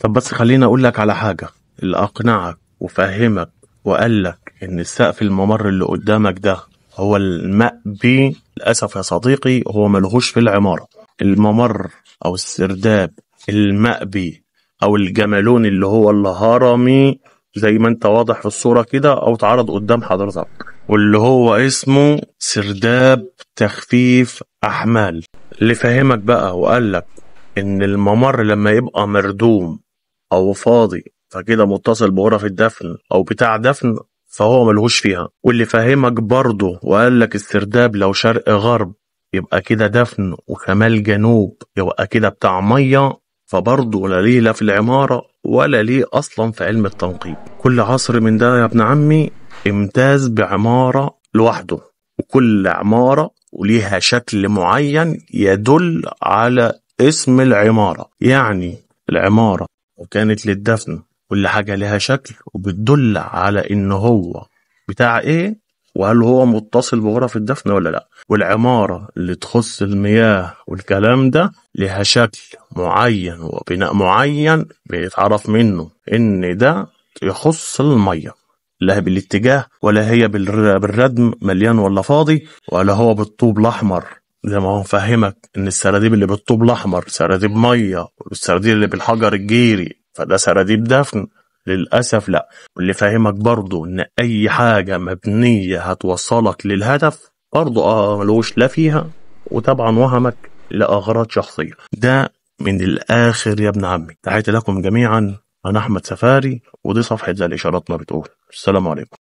طب بس خليني اقول لك على حاجه اللي اقنعك وفهمك وقال لك ان السقف الممر اللي قدامك ده هو المأبي للاسف يا صديقي هو ملهوش في العماره الممر او السرداب المأبي او الجمالون اللي هو الهرمي زي ما انت واضح في الصوره كده او اتعرض قدام حضرتك واللي هو اسمه سرداب تخفيف احمال اللي فهمك بقى وقال لك ان الممر لما يبقى مردوم او فاضي فكده متصل بغرف الدفن او بتاع دفن فهو ملهوش فيها واللي فهمك برضه وقال لك السرداب لو شرق غرب يبقى كده دفن وكمال جنوب يبقى كده بتاع ميه فبرضه لا ليه لا في العمارة ولا ليه أصلا في علم التنقيب كل عصر من ده يا ابن عمي امتاز بعمارة لوحده وكل عمارة وليها شكل معين يدل على اسم العمارة يعني العمارة وكانت للدفن كل حاجة لها شكل وبتدل على ان هو بتاع ايه وهل هو متصل بغرف الدفن ولا لا والعمارة اللي تخص المياه والكلام ده لها شكل معين وبناء معين بيتعرف منه ان ده يخص المية لا بالاتجاه ولا هي بالردم مليان ولا فاضي ولا هو بالطوب الاحمر زي ما هو مفهمك ان السراديب اللي بالطوب الاحمر سراديب ميه والسراديب اللي بالحجر الجيري فده سراديب دفن للاسف لا واللي فاهمك برضه ان اي حاجه مبنيه هتوصلك للهدف برضه اه ملوش لا فيها وطبعا وهمك لاغراض شخصيه ده من الاخر يا ابن عمي تحياتي لكم جميعا انا احمد سفاري ودي صفحه زي الاشارات ما بتقول السلام عليكم